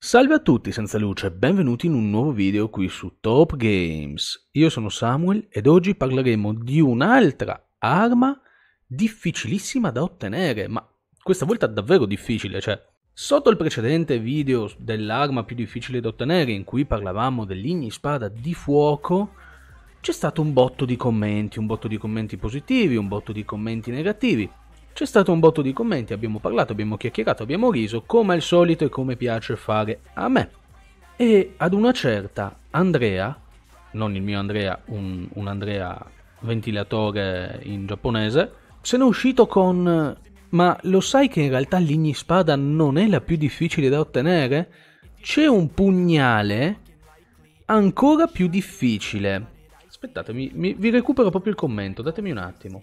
Salve a tutti senza luce e benvenuti in un nuovo video qui su Top Games. Io sono Samuel ed oggi parleremo di un'altra arma difficilissima da ottenere, ma questa volta davvero difficile, cioè sotto il precedente video dell'arma più difficile da ottenere in cui parlavamo dell'igni spada di fuoco c'è stato un botto di commenti, un botto di commenti positivi, un botto di commenti negativi. C'è stato un botto di commenti, abbiamo parlato, abbiamo chiacchierato, abbiamo riso, come al solito e come piace fare a me. E ad una certa Andrea, non il mio Andrea, un, un Andrea ventilatore in giapponese, se n'è uscito con ma lo sai che in realtà l'ignispada non è la più difficile da ottenere? C'è un pugnale ancora più difficile. Aspettatemi, mi, vi recupero proprio il commento, datemi un attimo.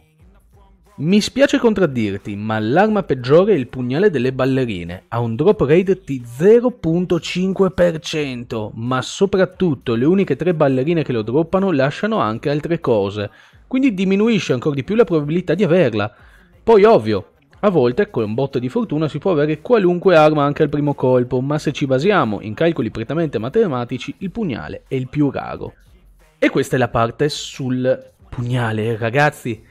Mi spiace contraddirti, ma l'arma peggiore è il pugnale delle ballerine. Ha un drop rate di 0.5%, ma soprattutto le uniche tre ballerine che lo droppano lasciano anche altre cose, quindi diminuisce ancora di più la probabilità di averla. Poi ovvio, a volte con un botto di fortuna si può avere qualunque arma anche al primo colpo, ma se ci basiamo in calcoli prettamente matematici, il pugnale è il più raro. E questa è la parte sul pugnale, ragazzi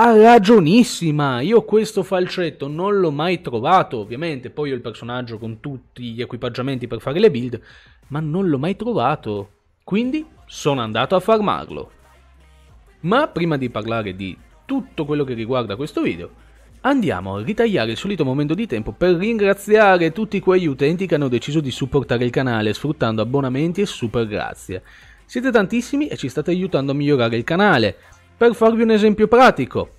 ha ragionissima. Io questo falcetto non l'ho mai trovato, ovviamente. Poi ho il personaggio con tutti gli equipaggiamenti per fare le build, ma non l'ho mai trovato. Quindi sono andato a farmarlo. Ma prima di parlare di tutto quello che riguarda questo video, andiamo a ritagliare il solito momento di tempo per ringraziare tutti quegli utenti che hanno deciso di supportare il canale sfruttando abbonamenti e super grazie. Siete tantissimi e ci state aiutando a migliorare il canale. Per farvi un esempio pratico,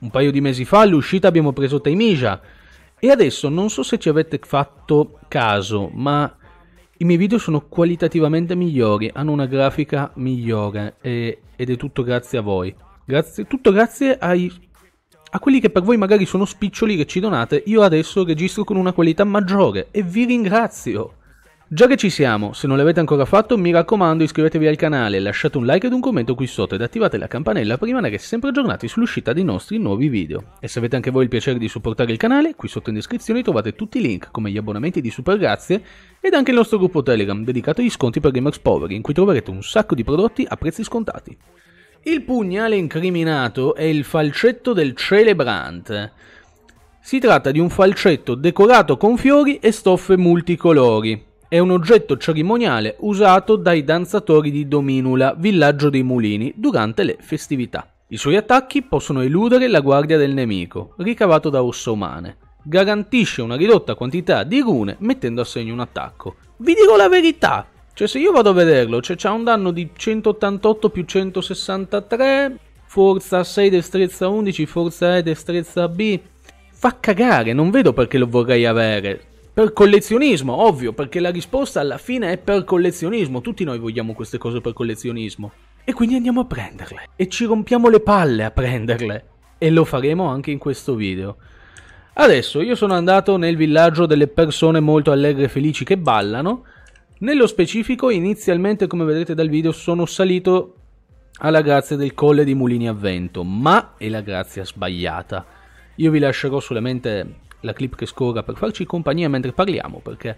un paio di mesi fa all'uscita abbiamo preso Taimija e adesso non so se ci avete fatto caso, ma i miei video sono qualitativamente migliori, hanno una grafica migliore e, ed è tutto grazie a voi. Grazie, tutto grazie ai, a quelli che per voi magari sono spiccioli che ci donate, io adesso registro con una qualità maggiore e vi ringrazio. Già che ci siamo, se non l'avete ancora fatto, mi raccomando iscrivetevi al canale, lasciate un like ed un commento qui sotto ed attivate la campanella per rimanere sempre aggiornati sull'uscita dei nostri nuovi video. E se avete anche voi il piacere di supportare il canale, qui sotto in descrizione trovate tutti i link, come gli abbonamenti di Supergrazie ed anche il nostro gruppo Telegram dedicato agli sconti per gamers poveri, in cui troverete un sacco di prodotti a prezzi scontati. Il pugnale incriminato è il falcetto del celebrant. Si tratta di un falcetto decorato con fiori e stoffe multicolori, è un oggetto cerimoniale usato dai danzatori di Dominula, villaggio dei mulini, durante le festività. I suoi attacchi possono eludere la guardia del nemico, ricavato da ossa umane. Garantisce una ridotta quantità di rune mettendo a segno un attacco. Vi dico la verità, cioè se io vado a vederlo, cioè c'ha un danno di 188 più 163, forza 6, destrezza 11, forza E, destrezza B. Fa cagare, non vedo perché lo vorrei avere per collezionismo, ovvio, perché la risposta alla fine è per collezionismo, tutti noi vogliamo queste cose per collezionismo. E quindi andiamo a prenderle. E ci rompiamo le palle a prenderle. E lo faremo anche in questo video. Adesso io sono andato nel villaggio delle persone molto allegre e felici che ballano. Nello specifico, inizialmente, come vedrete dal video, sono salito alla grazia del colle di mulini a vento, ma è la grazia sbagliata. Io vi lascerò solamente la clip che scorra per farci compagnia mentre parliamo, perché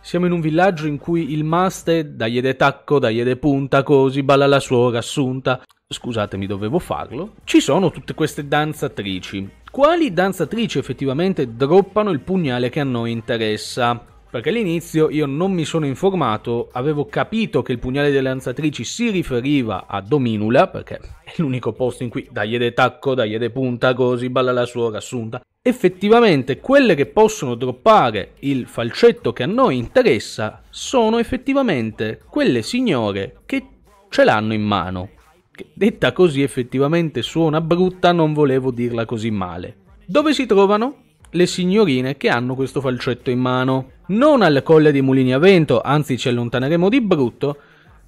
siamo in un villaggio in cui il master, dagli de tacco, dagli de punta, così, balla la suora, assunta. Scusatemi, dovevo farlo. Ci sono tutte queste danzatrici. Quali danzatrici effettivamente droppano il pugnale che a noi interessa? perché all'inizio io non mi sono informato, avevo capito che il pugnale delle danzatrici si riferiva a Dominula, perché è l'unico posto in cui dagli de tacco, dagli de punta, così balla la suora assunta, effettivamente quelle che possono droppare il falcetto che a noi interessa sono effettivamente quelle signore che ce l'hanno in mano. Che detta così effettivamente suona brutta, non volevo dirla così male. Dove si trovano? Le signorine che hanno questo falcetto in mano. Non al colle dei mulini a vento, anzi ci allontaneremo di brutto,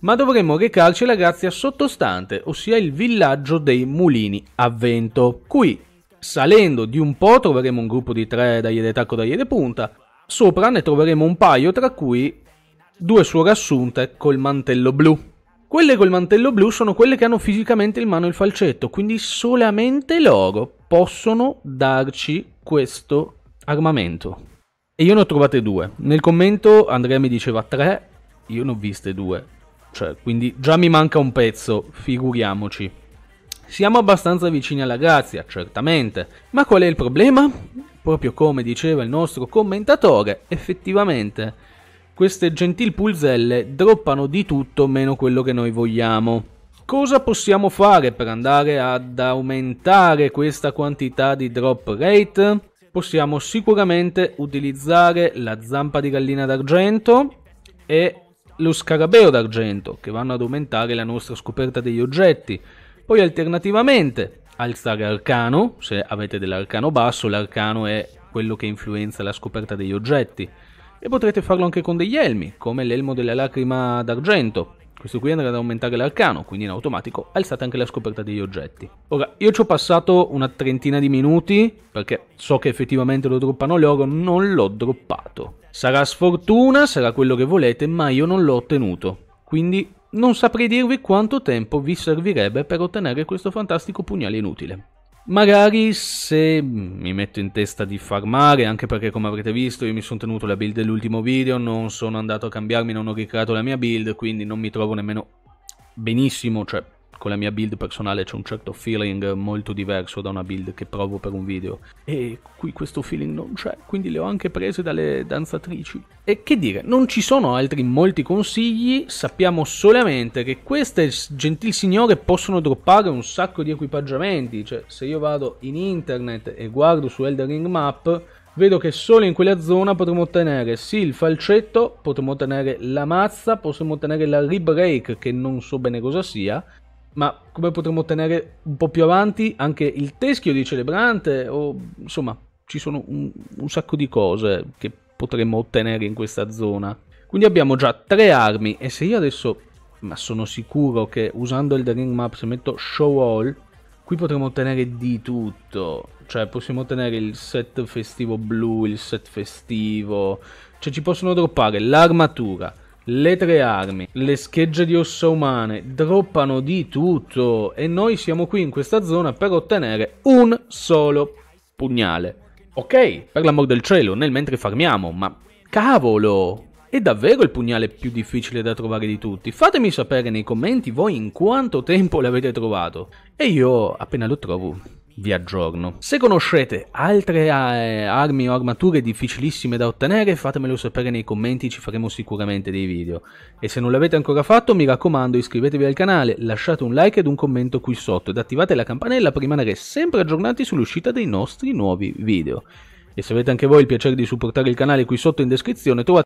ma dovremmo recarci grazie grazia sottostante, ossia il villaggio dei mulini a vento. Qui Salendo di un po' troveremo un gruppo di tre da ieri e da ieri punta, sopra ne troveremo un paio tra cui due suore assunte col mantello blu. Quelle col mantello blu sono quelle che hanno fisicamente in mano il falcetto, quindi solamente loro possono darci questo armamento. E io ne ho trovate due. Nel commento Andrea mi diceva tre, io ne ho viste due. Cioè, quindi già mi manca un pezzo, figuriamoci. Siamo abbastanza vicini alla grazia, certamente, ma qual è il problema? Proprio come diceva il nostro commentatore, effettivamente, queste gentil pulzelle droppano di tutto meno quello che noi vogliamo. Cosa possiamo fare per andare ad aumentare questa quantità di drop rate? Possiamo sicuramente utilizzare la zampa di gallina d'argento e lo scarabeo d'argento, che vanno ad aumentare la nostra scoperta degli oggetti poi alternativamente alzare arcano, se avete dell'arcano basso, l'arcano è quello che influenza la scoperta degli oggetti. E potrete farlo anche con degli elmi, come l'elmo della lacrima d'argento. Questo qui andrà ad aumentare l'arcano, quindi in automatico alzate anche la scoperta degli oggetti. Ora, io ci ho passato una trentina di minuti, perché so che effettivamente lo droppano loro, non l'ho droppato. Sarà sfortuna, sarà quello che volete, ma io non l'ho ottenuto. Quindi non saprei dirvi quanto tempo vi servirebbe per ottenere questo fantastico pugnale inutile. Magari se mi metto in testa di farmare, anche perché come avrete visto io mi sono tenuto la build dell'ultimo video, non sono andato a cambiarmi, non ho ricreato la mia build, quindi non mi trovo nemmeno benissimo, cioè con la mia build personale c'è un certo feeling molto diverso da una build che provo per un video e qui questo feeling non c'è, quindi le ho anche prese dalle danzatrici. E che dire, non ci sono altri molti consigli, sappiamo solamente che queste gentil signore possono droppare un sacco di equipaggiamenti, cioè se io vado in internet e guardo su Elder Ring Map vedo che solo in quella zona potremo ottenere sì il falcetto, potremo ottenere la mazza, possiamo ottenere la rebreak che non so bene cosa sia ma come potremmo ottenere un po' più avanti anche il teschio di celebrante o insomma ci sono un, un sacco di cose che potremmo ottenere in questa zona. Quindi abbiamo già tre armi e se io adesso, ma sono sicuro che usando il The Ring Map se metto Show All, qui potremmo ottenere di tutto. Cioè possiamo ottenere il set festivo blu, il set festivo, cioè ci possono droppare l'armatura, le tre armi, le schegge di ossa umane, droppano di tutto e noi siamo qui in questa zona per ottenere un solo pugnale. Ok, per l'amor del cielo, nel mentre farmiamo, ma cavolo! È davvero il pugnale più difficile da trovare di tutti. Fatemi sapere nei commenti voi in quanto tempo l'avete trovato. E io, appena lo trovo, vi aggiorno. Se conoscete altre eh, armi o armature difficilissime da ottenere, fatemelo sapere nei commenti, ci faremo sicuramente dei video. E se non l'avete ancora fatto, mi raccomando, iscrivetevi al canale, lasciate un like ed un commento qui sotto ed attivate la campanella per rimanere sempre aggiornati sull'uscita dei nostri nuovi video. E se avete anche voi il piacere di supportare il canale qui sotto in descrizione, trovate